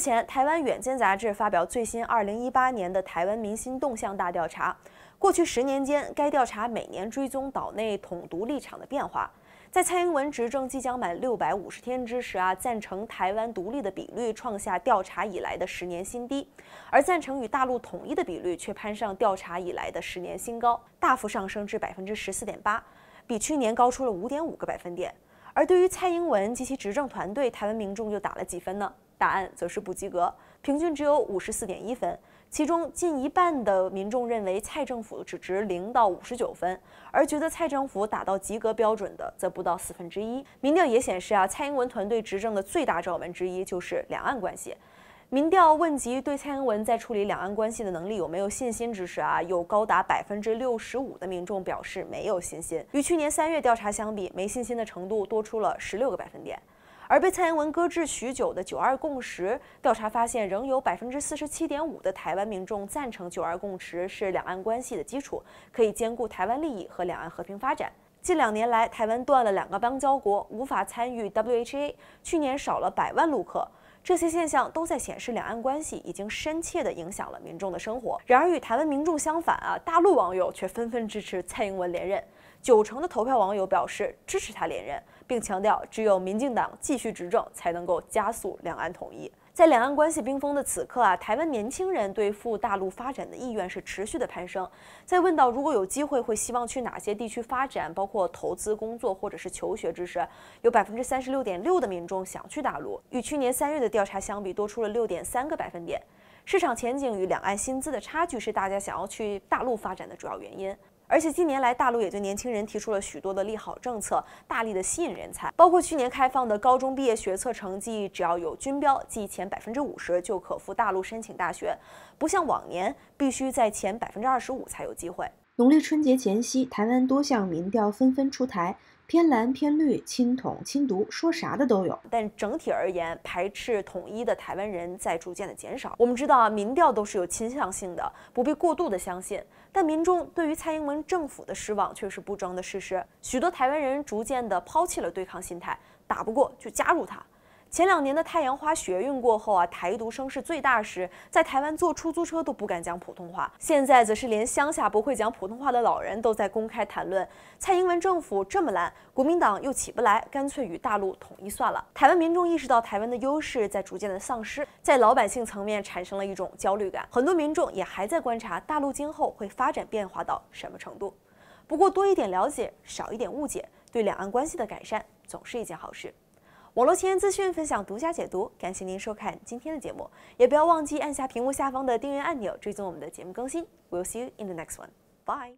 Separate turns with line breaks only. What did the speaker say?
前台湾远见杂志发表最新2018年的台湾民心动向大调查，过去十年间，该调查每年追踪岛内统独立场的变化。在蔡英文执政即将满650天之时啊，赞成台湾独立的比率创下调查以来的十年新低，而赞成与大陆统一的比率却攀上调查以来的十年新高，大幅上升至百分之十四点八，比去年高出了五点五个百分点。而对于蔡英文及其执政团队，台湾民众又打了几分呢？答案则是不及格，平均只有五十四点一分。其中近一半的民众认为蔡政府只值零到五十九分，而觉得蔡政府打到及格标准的则不到四分之一。民调也显示啊，蔡英文团队执政的最大罩门之一就是两岸关系。民调问及对蔡英文在处理两岸关系的能力有没有信心之时啊，有高达百分之六十五的民众表示没有信心，与去年三月调查相比，没信心的程度多出了十六个百分点。而被蔡英文搁置许久的“九二共识”，调查发现仍有百分之四十七点五的台湾民众赞成“九二共识”是两岸关系的基础，可以兼顾台湾利益和两岸和平发展。近两年来，台湾断了两个邦交国，无法参与 WHA，去年少了百万陆客。这些现象都在显示，两岸关系已经深切地影响了民众的生活。然而，与台湾民众相反啊，大陆网友却纷纷支持蔡英文连任。九成的投票网友表示支持他连任，并强调，只有民进党继续执政，才能够加速两岸统一。在两岸关系冰封的此刻啊，台湾年轻人对赴大陆发展的意愿是持续的攀升。在问到如果有机会会希望去哪些地区发展，包括投资、工作或者是求学之时，有百分之三十六点六的民众想去大陆，与去年三月的调查相比多出了六点三个百分点。市场前景与两岸薪资的差距是大家想要去大陆发展的主要原因。而且近年来，大陆也对年轻人提出了许多的利好政策，大力的吸引人才。包括去年开放的高中毕业学测成绩，只要有军标即前百分之五十，就可赴大陆申请大学，不像往年必须在前百分之二十五才有机会。农历春节前夕，台湾多项民调纷纷出台。偏蓝偏绿亲统亲独说啥的都有，但整体而言，排斥统一的台湾人在逐渐的减少。我们知道啊，民调都是有倾向性的，不必过度的相信。但民众对于蔡英文政府的失望却是不争的事实。许多台湾人逐渐的抛弃了对抗心态，打不过就加入他。前两年的太阳花学运过后啊，台独声势最大时，在台湾坐出租车都不敢讲普通话。现在则是连乡下不会讲普通话的老人都在公开谈论蔡英文政府这么烂，国民党又起不来，干脆与大陆统一算了。台湾民众意识到台湾的优势在逐渐的丧失，在老百姓层面产生了一种焦虑感。很多民众也还在观察大陆今后会发展变化到什么程度。不过多一点了解，少一点误解，对两岸关系的改善总是一件好事。网络前沿资讯分享，独家解读。感谢您收看今天的节目，也不要忘记按下屏幕下方的订阅按钮，追踪我们的节目更新。We'll see you in the next one. Bye.